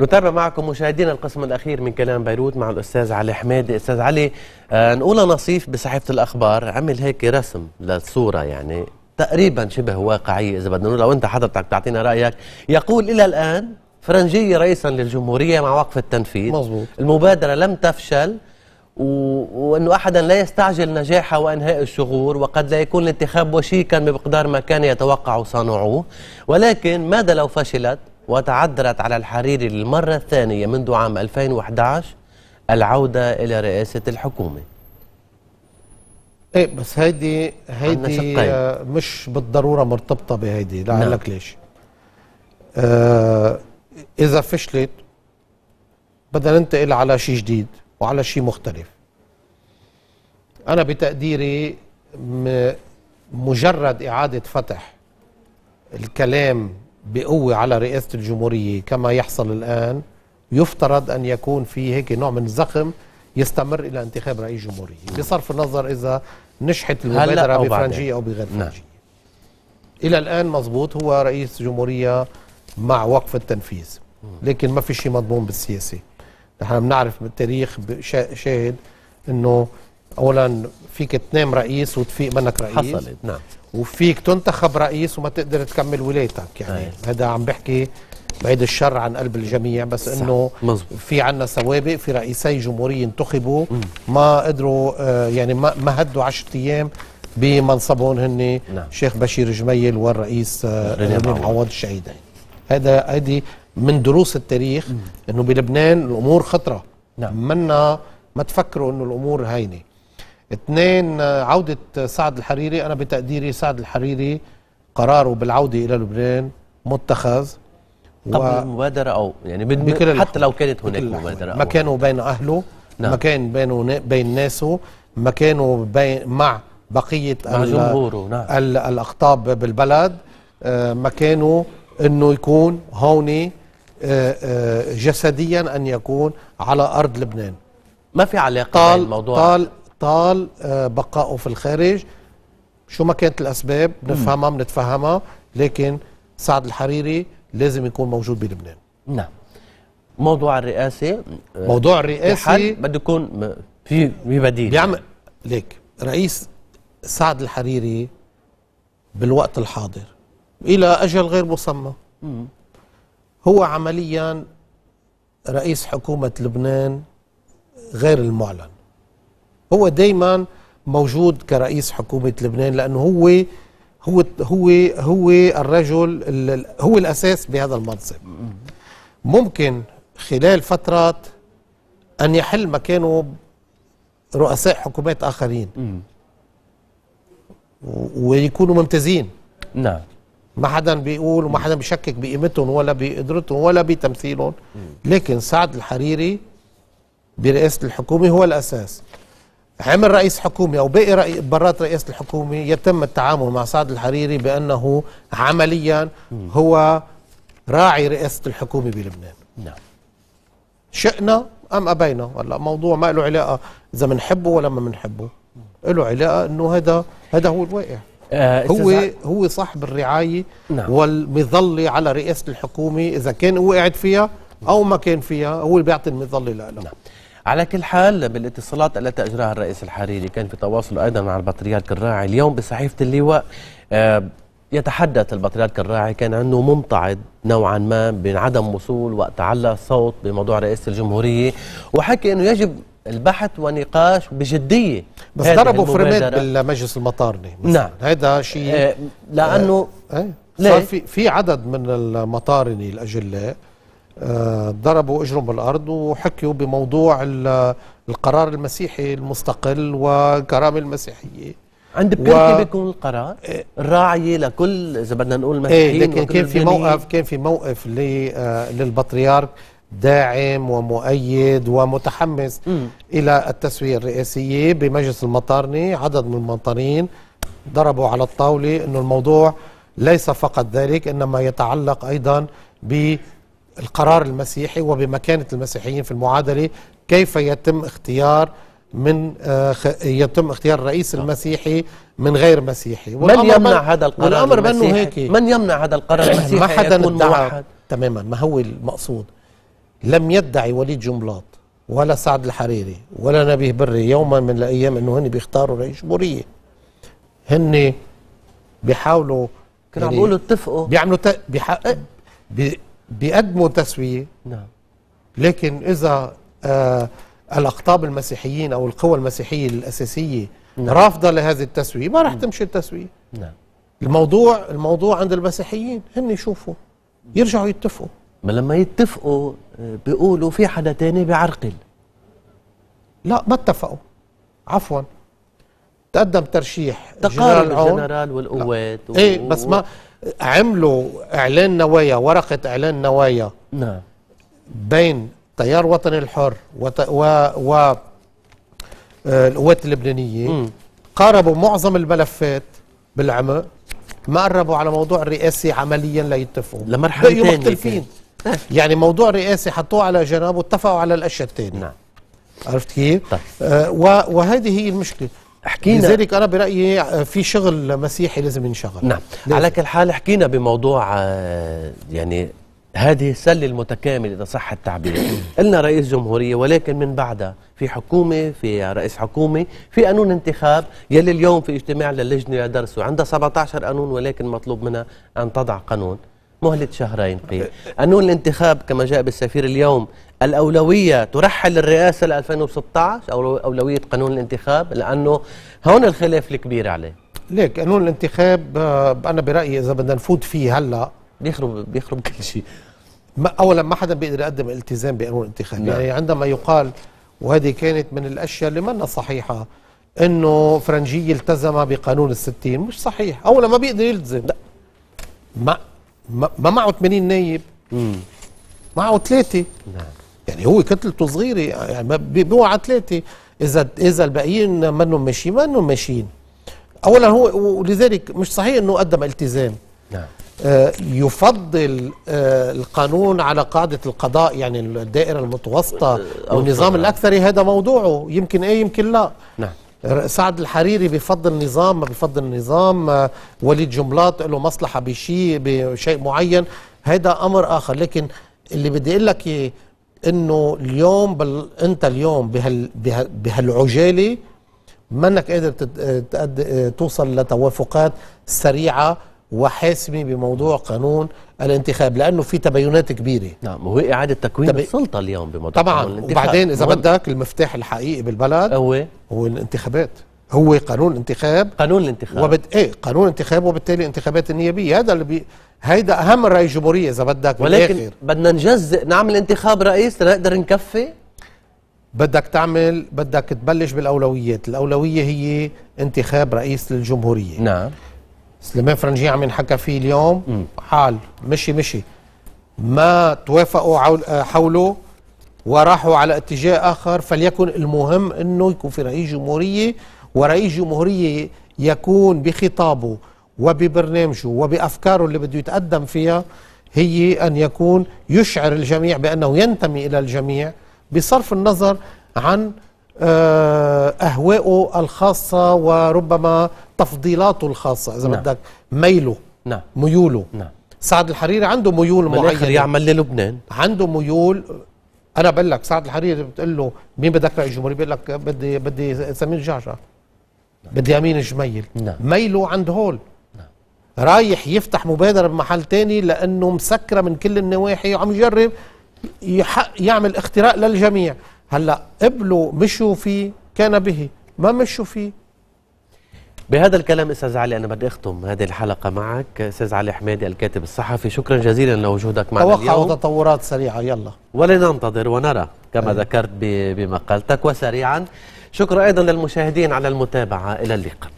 نتابع معكم مشاهدينا القسم الاخير من كلام بيروت مع الاستاذ علي حمادي استاذ علي آه نقول نصيف بصحيفه الاخبار عمل هيك رسم للصوره يعني تقريبا شبه واقعيه اذا بدنا نقول لو انت حضرتك تعطينا رايك يقول الى الان فرنجيه رئيسا للجمهوريه مع وقف التنفيذ مزبوط. المبادره لم تفشل و... وانه احدا لا يستعجل نجاحها وانهاء الشغور وقد لا يكون الانتخاب وشيكا بمقدار ما كان يتوقع صانعوه ولكن ماذا لو فشلت وتعذرت على الحريري للمرة الثانية منذ عام 2011 العودة إلى رئاسة الحكومة ايه بس هيدي هيدي آه، مش بالضروره مرتبطه بهيدي لا نعم. لك ليش آه اذا فشلت بدنا ننتقل على شيء جديد وعلى شيء مختلف انا بتقديري مجرد اعاده فتح الكلام بقوة على رئاسة الجمهورية كما يحصل الآن يفترض أن يكون في هيك نوع من الزخم يستمر إلى انتخاب رئيس جمهورية بصرف النظر إذا نجحت المبادرة أو بفرنجية أو بغير نعم. فرنجية إلى الآن مضبوط هو رئيس جمهورية مع وقف التنفيذ لكن ما في شيء مضمون بالسياسة نحن بنعرف بالتاريخ شاهد أنه أولا فيك تنام رئيس وتفيق منك رئيس حصلت نعم وفيك تنتخب رئيس وما تقدر تكمل ولايتك يعني أيه. هذا عم بحكي بعيد الشر عن قلب الجميع بس انه في عنا سوابق في رئيسي جمهوريه انتخبوا ما قدروا آه، يعني ما هدوا 10 ايام بمنصبهم هن نعم. شيخ بشير جميل والرئيس آه، رنين عوض الشهيدين هذا هذه من دروس التاريخ انه بلبنان الامور خطره نعم. منا ما تفكروا انه الامور هينه اثنين عودة سعد الحريري أنا بتقديري سعد الحريري قراره بالعودة إلى لبنان متخذ قبل و... المبادرة أو يعني بدم... حتى الحمد. لو كانت هناك مبادرة مكانه بين أهله نعم. مكان بينه بين ناسه مكانه بين مع بقية مع ال... جمهوره نعم. ال... الأقطاب بالبلد آه، مكانه أنه يكون هوني آه، آه، جسديا أن يكون على أرض لبنان ما في علاقة طال الموضوع طال الابطال آه، بقائه في الخارج شو ما كانت الأسباب بنفهمها بنتفهمها لكن سعد الحريري لازم يكون موجود بلبنان نعم موضوع الرئاسة آه، موضوع الرئاسة بده يكون في بديل بيعمل ليك رئيس سعد الحريري بالوقت الحاضر إلى أجل غير مسمى هو عمليا رئيس حكومة لبنان غير المعلن هو دايما موجود كرئيس حكومة لبنان لأنه هو هو هو هو الرجل هو الأساس بهذا المنصب ممكن خلال فترات أن يحل مكانه رؤساء حكومات آخرين ويكونوا ممتازين نعم ما حدا بيقول وما حدا بيشكك بقيمتهم ولا بقدرتهم ولا بتمثيلهم لكن سعد الحريري برئاسة الحكومة هو الأساس عمل رئيس حكومي او باقي برات رئاسه الحكومه يتم التعامل مع سعد الحريري بانه عمليا هو راعي رئاسه الحكومه بلبنان نعم شئنا ام ابينا هلا موضوع ما له علاقه اذا بنحبه ولا ما بنحبه له علاقه انه هذا هذا هو الواقع آه هو هو صاحب الرعايه نعم. والمظله على رئاسه الحكومه اذا كان هو قاعد فيها او ما كان فيها هو اللي بيعطي المظله لها نعم. على كل حال بالاتصالات التي اجراها الرئيس الحريري كان في تواصل ايضا مع البطريرك الراعي اليوم بصحيفه اللواء آه، يتحدث البطريرك الراعي كان عنده ممتعض نوعا ما بين عدم وصول وقت على صوت بموضوع رئيس الجمهوريه وحكي انه يجب البحث ونقاش بجديه بس ضربوا فريمات بالمجلس المطارني نعم هذا آه، شيء آه لانه آه إيه؟ صار في في عدد من المطارنه الاجلاء آه، ضربوا اجرهم بالارض وحكيوا بموضوع القرار المسيحي المستقل وكرامه المسيحيه عند بيركي و... بيكون القرار إيه. الراعيه لكل اذا بدنا نقول مسيحيين ايه لكن كان في موقف كان في موقف آه، للبطريرك داعم ومؤيد ومتحمس م. الى التسويه الرئاسيه بمجلس المطارنه عدد من المطارين ضربوا على الطاوله انه الموضوع ليس فقط ذلك انما يتعلق ايضا ب القرار المسيحي وبمكانة المسيحيين في المعادلة كيف يتم اختيار من آه، يتم اختيار الرئيس نعم. المسيحي من غير مسيحي من يمنع هذا القرار والأمر منه هيك من يمنع هذا القرار المسيحي ما حدا ادعى تماما ما هو المقصود لم يدعي وليد جنبلاط ولا سعد الحريري ولا نبيه بري يوما من الايام انه هن بيختاروا رئيس جمهوريه هن بيحاولوا كانوا عم يعني بيقولوا اتفقوا بيعملوا تق... بيح... إيه. بي... بيقدموا تسوية نعم لكن إذا آه الأقطاب المسيحيين أو القوى المسيحية الأساسية نعم. رافضة لهذه التسوية ما راح نعم. تمشي التسوية نعم الموضوع الموضوع عند المسيحيين هن يشوفوا يرجعوا يتفقوا ما لما يتفقوا آه، بيقولوا في حدا تاني بعرقل لا ما اتفقوا عفوا تقدم ترشيح تقارب الجنرال والقوات و... ايه بس ما عملوا اعلان نوايا ورقه اعلان نوايا نعم بين تيار وطني الحر وت... و, و... آه، القوات اللبنانيه م. قاربوا معظم الملفات بالعمق ما قربوا على موضوع الرئاسي عمليا ليتفقوا لمرحله ثانيه مختلفين طيب. يعني موضوع رئاسي حطوه على جنب واتفقوا على الاشياء الثانيه نعم عرفت كيف؟ طيب. آه وهذه هي المشكله حكينا لذلك انا برايي آه، في شغل مسيحي لازم ينشغل نعم لازم. على كل حال حكينا بموضوع آه، يعني هذه السله المتكامله اذا صح التعبير قلنا رئيس جمهوريه ولكن من بعدها في حكومه في رئيس حكومه في قانون انتخاب يلي اليوم في اجتماع للجنه لدرسه عندها 17 قانون ولكن مطلوب منها ان تضع قانون مهله شهرين قيل آه. قانون الانتخاب كما جاء بالسفير اليوم الأولوية ترحل الرئاسة ل 2016 أو أولوية قانون الانتخاب لأنه هون الخلاف الكبير عليه ليك قانون الانتخاب آه، أنا برأيي إذا بدنا نفوت فيه هلا بيخرب بيخرب كل شيء ما أولا ما حدا بيقدر يقدم التزام بقانون الانتخاب نعم. يعني عندما يقال وهذه كانت من الأشياء اللي منا صحيحة انه فرنجي التزم بقانون الستين مش صحيح اولا ما بيقدر يلتزم لا ما ما, معه 80 نايب امم معه ثلاثه نعم يعني هو كتلته صغيره يعني بيوعى ثلاثه اذا اذا الباقيين منهم ماشيين منهم ماشيين اولا هو ولذلك مش صحيح انه قدم التزام نعم آه يفضل آه القانون على قاعدة القضاء يعني الدائرة المتوسطة والنظام الأكثري هذا موضوعه يمكن إيه يمكن لا نعم سعد الحريري بفضل النظام ما بفضل النظام آه، وليد جملات له مصلحة بشيء بشيء معين هذا أمر آخر لكن اللي بدي أقول لك إيه، انه اليوم بل انت اليوم بهال بهالعجاله منك قادر توصل لتوافقات سريعه وحاسمه بموضوع قانون الانتخاب لانه في تباينات كبيره نعم وهو اعاده تكوين تبي... السلطه اليوم بموضوع طبعا الانتخاب وبعدين اذا مهم. بدك المفتاح الحقيقي بالبلد هو هو الانتخابات هو قانون الانتخاب قانون الانتخاب وبت... ايه قانون الانتخاب وبالتالي انتخابات النيابيه هذا اللي بي... هيدا اهم راي جمهوريه اذا بدك ولكن بالآخر. بدنا نجزئ نعمل انتخاب رئيس لنقدر نكفي بدك تعمل بدك تبلش بالاولويات الاولويه هي انتخاب رئيس للجمهوريه نعم سليمان فرنجي عم ينحكى فيه اليوم م. حال مشي مشي ما توافقوا حوله وراحوا على اتجاه اخر فليكن المهم انه يكون في رئيس جمهوريه ورئيس جمهورية يكون بخطابه وببرنامجه وبأفكاره اللي بده يتقدم فيها هي أن يكون يشعر الجميع بأنه ينتمي إلى الجميع بصرف النظر عن آه، أهوائه الخاصة وربما تفضيلاته الخاصة إذا نعم. بدك ميله نعم. ميوله نعم. سعد الحريري عنده ميول معين يعمل للبنان عنده ميول انا بقول لك سعد الحريري بتقول له مين بدك رئيس جمهوري بيقول لك بدي بدي سمير جعجع نعم. بدي امين جميل نعم. ميله عند هول نعم. رايح يفتح مبادره بمحل تاني لانه مسكره من كل النواحي وعم يجرب يعمل اختراق للجميع هلا قبلوا مشوا فيه كان به ما مشوا فيه بهذا الكلام استاذ علي انا بدي اختم هذه الحلقه معك استاذ علي حمادي الكاتب الصحفي شكرا جزيلا لوجودك معنا اليوم توقعوا تطورات سريعه يلا ولننتظر ونرى كما أي. ذكرت بمقالتك وسريعا شكرا أيضا للمشاهدين على المتابعة إلى اللقاء